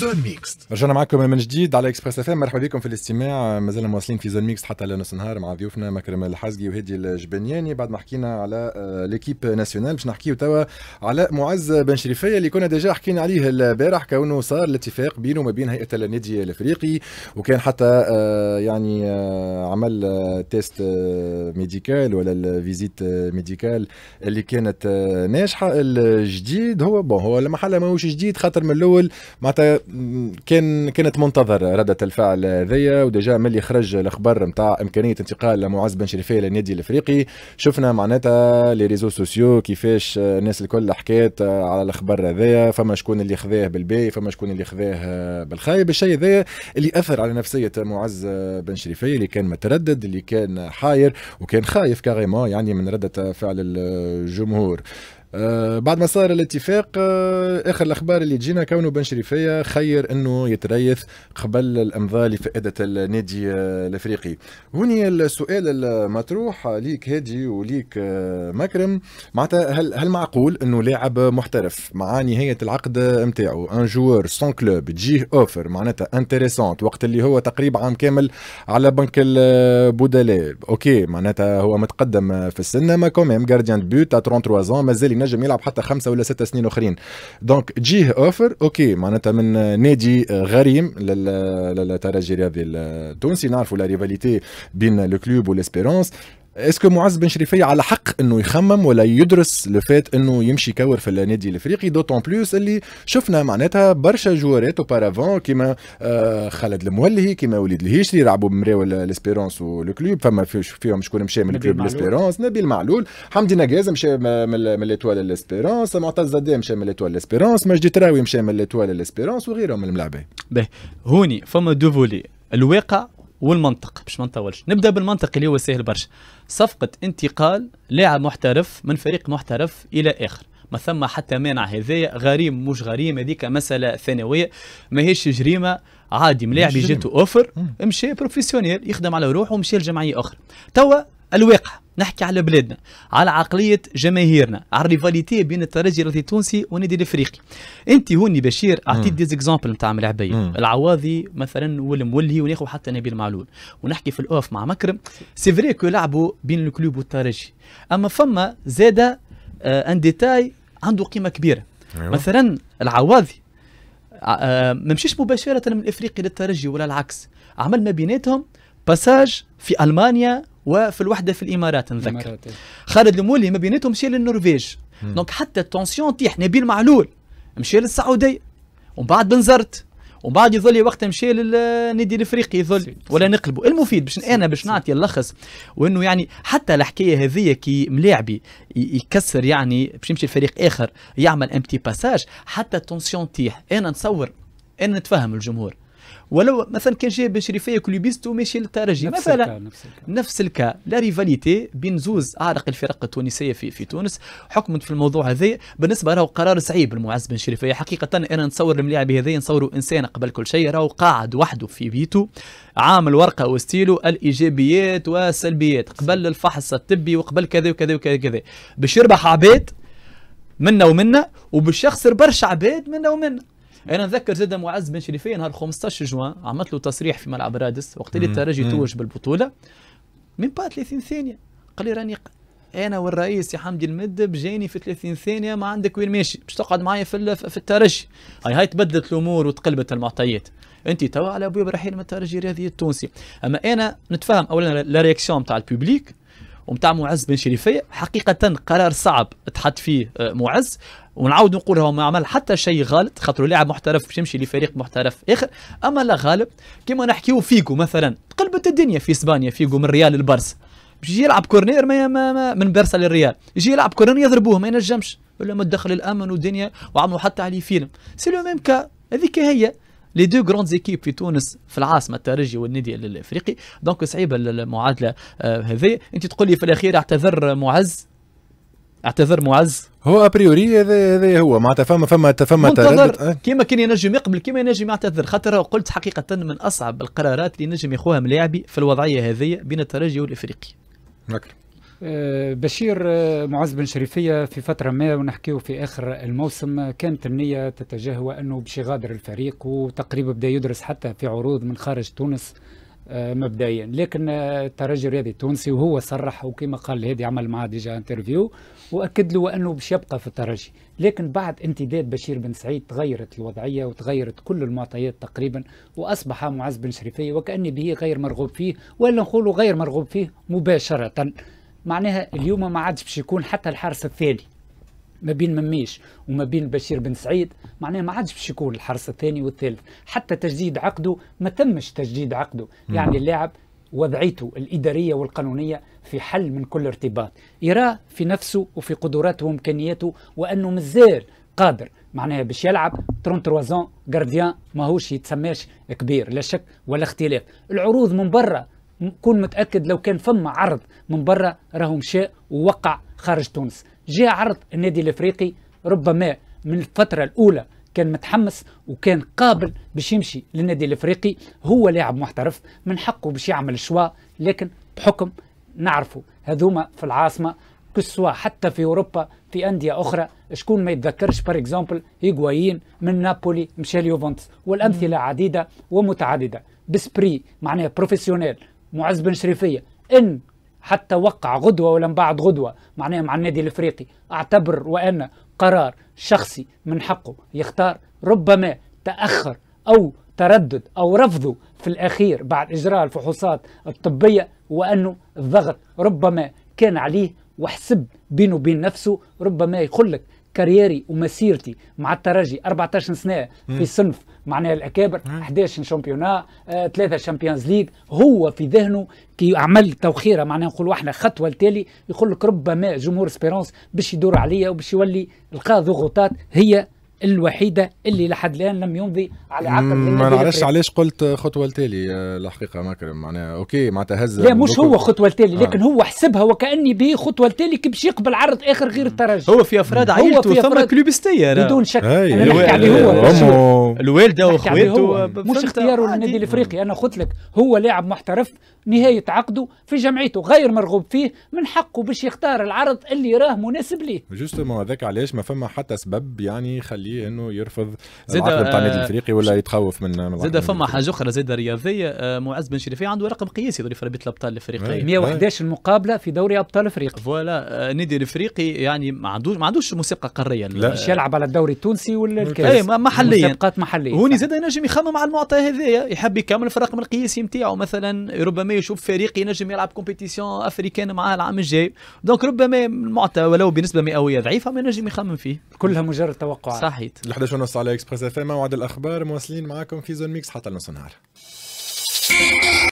زون ميكست رجعنا معكم من جديد على اكسبريس اف مرحبا بكم في الاستماع مازلنا مواصلين في زون ميكست حتى لنص نهار مع ضيوفنا مكرم الحزقي وهادي الجبنياني بعد ما حكينا على ليكيب آه، ناسيونال باش نحكيو توا على معز بن شريفيه اللي كنا ديجا حكينا عليه البارح كونه صار الاتفاق بينه وما بين هيئه النادي الافريقي وكان حتى آه، يعني آه، عمل تيست ميديكال ولا الفيزيت ميديكال اللي كانت ناجحه الجديد هو بون هو المحل ماهوش جديد خاطر من الاول معناتها كان كانت منتظر ردة الفعل ذي وديجا ملي خرج الاخبار نتاع امكانيه انتقال معز بن شريفيه للنادي الافريقي شفنا معناتها لي ريزو سوسيو كيفاش الناس الكل حكيت على الاخبار هذايا فما شكون اللي خذاه بالبي فما شكون اللي خذاه بالخايب الشيء هذايا اللي اثر على نفسيه معز بن شريفيه اللي كان متردد اللي كان حاير وكان خايف كاريمون يعني من رده فعل الجمهور آه بعد ما صار الاتفاق آه اخر الاخبار اللي تجينا كونه بن شريفيه خير انه يتريث قبل الامضاء لفائده النادي آه الافريقي. هوني السؤال المطروح ليك هادي وليك آه، مكرم معناتها هل هل معقول انه لاعب محترف مع نهايه العقد نتاعو ان جوور سون كلوب تجيه اوفر معناتها انتريسونت وقت اللي هو تقريبا عام كامل على بنك البودلاء اوكي معناتها هو متقدم في السن ما كوميم جارديان بوت 33 زون مازال ينجم يلعب حتى خمسه ولا سته سنين اخرين دونك تجيه اوفر اوكي معناتها من نادي غريم للترجي الرياضي التونسي نعرفوا لا ريفاليتي بين لو كلوب والاسبيرونس اسكو معز بن شريفيه على حق انه يخمم ولا يدرس لفات انه يمشي كور في النادي الافريقي دوتون بلوس اللي شفنا معناتها برشا جوارات اوبارافون كيما آه، خالد المولهي كيما وليد الهيشري لعبوا بمراول الاسبيرونس والكلوب فما فيهم شكون مشى من الكلوب الاسبيرونس نبيل معلول حمدي نجاز مشى من ليتوال الاسبيرونس معتز زدي مشى من ليتوال الاسبيرونس مجدي تراوي مشى من ليتوال الاسبيرونس وغيرهم من الملاعبين. هوني فما دو فولي الواقع والمنطق باش ما نطولش نبدا بالمنطق اللي هو سهل برشا صفقه انتقال لاعب محترف من فريق محترف الى اخر ما ثم حتى مانع هذايا غريم مش غريم هذيك مساله ثانويه ماهيش جريمه عادي ملاعب جاته اوفر مشى بروفيسيونيل يخدم على روحه ومشى لجمعيه اخرى توا الواقع نحكي على بلادنا على عقليه جماهيرنا على الريفاليتي بين الترجي التونسي والنادي الافريقي انت هوني بشير اعطيت دي زيكزامبل نتاع ملعبيه العواضي مثلا والمولي وناخذ حتى نبيل معلول ونحكي في الاوف مع مكرم سي فري كو لعبوا بين الكلوب والترجي اما فما زاد ان آه، ديتاي عنده قيمه كبيره أيوة. مثلا العواضي آه، آه، ما مشيش مباشره من الافريقي للترجي ولا العكس عمل ما بيناتهم باساج في المانيا وفي الوحده في الامارات نذكر إيه. خالد المولي ما بيناتهم مشى للنرويج دونك حتى التونسيون تيح نبيل معلول مشى للسعوديه ومن بعد بنزرت ومن بعد يظل وقتها مشى للنادي الافريقي يظل ولا نقلبوا المفيد باش انا باش نعطي اللخص وانه يعني حتى الحكايه هذه كي ملاعبي يكسر يعني باش يمشي لفريق اخر يعمل امتي باساج حتى التونسيون تيح انا نصور انا نتفهم الجمهور ولو مثلا كان باش شريفيه كلوبيست وماشي للترجي مثلا الكا نفس الكا نفس الكا لا ريفاليتي بين زوز اعرق الفرق التونسيه في في تونس حكمت في الموضوع هذا بالنسبه راهو قرار صعيب المعز بن شريفيه حقيقه انا نصور الملاعب هذا نصوره انسان قبل كل شيء راهو قاعد وحده في بيته عامل ورقه وستيلو الايجابيات والسلبيات قبل الفحص الطبي وقبل كذا وكذا وكذا وكذا. باش يربح عباد منا ومنا وبالشخص برشا عباد منا ومنا انا نذكر زاد معز بن شريفين نهار 15 جوان عملت له تصريح في ملعب رادس وقت اللي الترجي توج بالبطوله من بعد 30 ثانيه قال لي راني انا والرئيس يا حمدي المدب جاني في 30 ثانيه ما عندك وين ماشي باش تقعد معايا في في الترجي هاي هاي تبدلت الامور وتقلبت المعطيات انت توا على ابويا رحيل من الترجي الرياضي التونسي اما انا نتفهم اولا لا رياكسيون تاع الببليك ومتاع معز بن شريفية حقيقة قرار صعب تحط فيه آه، معز ونعاود نقول هو ما عمل حتى شيء غلط خاطر لاعب محترف باش يمشي لفريق محترف اخر اما لا غالب كما نحكيو فيجو مثلا قلبت الدنيا في اسبانيا فيجو من ريال البرس يجي يلعب كورنير ما, ما, ما من برسا للريال يجي يلعب كورنير يضربوه ما ينجمش ولا ما تدخل الامن والدنيا وعملوا حتى عليه فيلم سي لو ميم كا هذيك هي لي دو جروند ايكيب في تونس في العاصمه الترجي والنادي الافريقي دونك صعيبه المعادله آه، هذه انت تقول لي في الاخير اعتذر معز اعتذر معز هو ابريوري هذا هذا هو معناتها فما فما فما تردد آه. كيما كان ينجم يقبل كيما ينجم يعتذر خاطر قلت حقيقه من اصعب القرارات اللي ينجم ياخوها ملاعبي في الوضعيه هذه بين الترجي والافريقي. آه، بشير آه، معز بن شريفية في فترة ما ونحكيه في آخر الموسم كانت النية تتجه أنه باش يغادر الفريق وتقريبا بدأ يدرس حتى في عروض من خارج تونس آه، مبدئيا لكن الترجي الرياضي التونسي وهو صرح وكما قال هادي عمل معاه ديجا انترفيو واكد له انه باش يبقى في الترجي لكن بعد امتداد بشير بن سعيد تغيرت الوضعيه وتغيرت كل المعطيات تقريبا واصبح معز بن شريفيه وكاني به غير مرغوب فيه ولا نقولوا غير مرغوب فيه مباشره معناها اليوم ما عادش باش يكون حتى الحارس الثاني ما بين مميش وما بين بشير بن سعيد معناها ما عادش باش يكون الحرس الثاني والثالث حتى تجديد عقده ما تمش تجديد عقده يعني اللاعب وضعيته الإدارية والقانونية في حل من كل ارتباط يرى في نفسه وفي قدراته وإمكانياته وأنه مازال قادر معناها باش يلعب 33 زون جارديان ماهوش يتسماش كبير لا شك ولا اختلاف العروض من برا كون متاكد لو كان فما عرض من برا راهو مشى ووقع خارج تونس جاء عرض النادي الافريقي ربما من الفتره الاولى كان متحمس وكان قابل باش يمشي للنادي الافريقي هو لاعب محترف من حقه باش يعمل شوا لكن بحكم نعرفه هذوما في العاصمه كسوا حتى في اوروبا في انديه اخرى شكون ما يتذكرش بار اكزومبل هيغوايين من نابولي مشى ليوفنتوس والامثله عديده ومتعدده بسبري معناها بروفيسيونيل معز بن شريفيه ان حتى وقع غدوه ولم بعد غدوه معناها مع النادي الافريقي اعتبر وان قرار شخصي من حقه يختار ربما تاخر او تردد او رفضه في الاخير بعد اجراء الفحوصات الطبيه وانه الضغط ربما كان عليه وحسب بينه وبين نفسه ربما يقول لك كارييري ومسيرتي مع الترجي 14 سنه في صنف معناها الاكابر 11 شامبيونا آه، ثلاثه شامبيونز ليغ هو في ذهنه كي عمل توخيره معناها نقولوا احنا خطوه التالي يقول لك ربما جمهور سبيرونس باش يدور عليا وباش يولي لقى ضغوطات هي الوحيده اللي لحد الان لم يمضي على عقد آه، ما نعرفش علاش قلت خطوه التالي الحقيقه مكرم معناها اوكي معناتها هز لا مش هو خطوه التالي آه. لكن هو حسبها وكاني به خطوه التالي كي باش يقبل عرض اخر غير الترجي هو في افراد عائلته ثم كلوبستيه بدون شك أنا نحكي عليه هو آه، الوالده واخواته مش اختياره للنادي الافريقي انا قلت لك هو لاعب محترف نهايه عقده في جمعيته غير مرغوب فيه من حقه باش يختار العرض اللي راه مناسب ليه جوستومون هذاك علاش ما فما حتى سبب يعني يخلي دي انه يرفض العقد بتاع النادي آه، الافريقي ولا يتخوف من زيد فما حاجه اخرى زيد رياضيه آه، معز بن شريفي عنده رقم قياسي في رابطه الابطال الافريقيه 111 مقابله في دوري ابطال افريقيا فوالا النادي آه، الافريقي يعني ما عندوش ما عندوش مسابقه قاريه باش يلعب على الدوري التونسي ولا الكاس إيه، محليا مسابقات محليه هوني زيد ينجم يخمم على المعطى هذايا يحب يكمل في الرقم القياسي نتاعو مثلا ربما يشوف فريق ينجم يلعب كومبيتيسيون افريكان معاه العام الجاي دونك ربما المعطى ولو بنسبه مئويه ضعيفه ما ينجم يخمم فيه كلها مجرد توقعات صحيح صحيت 11 ونص على اكسبريس اف ام موعد الاخبار مواصلين معاكم في زون ميكس حتى نص النهار